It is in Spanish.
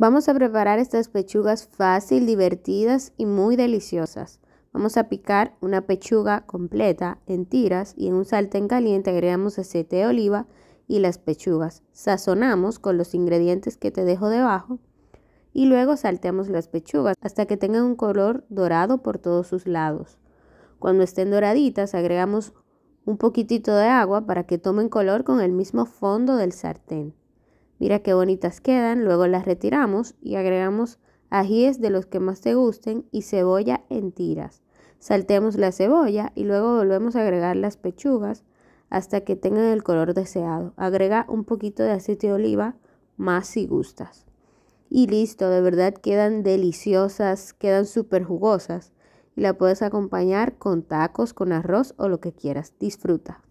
Vamos a preparar estas pechugas fácil, divertidas y muy deliciosas. Vamos a picar una pechuga completa en tiras y en un sartén caliente agregamos aceite de oliva y las pechugas. Sazonamos con los ingredientes que te dejo debajo y luego salteamos las pechugas hasta que tengan un color dorado por todos sus lados. Cuando estén doraditas agregamos un poquitito de agua para que tomen color con el mismo fondo del sartén. Mira qué bonitas quedan, luego las retiramos y agregamos ajíes de los que más te gusten y cebolla en tiras. Saltemos la cebolla y luego volvemos a agregar las pechugas hasta que tengan el color deseado. Agrega un poquito de aceite de oliva más si gustas. Y listo, de verdad quedan deliciosas, quedan súper jugosas. Y la puedes acompañar con tacos, con arroz o lo que quieras. Disfruta.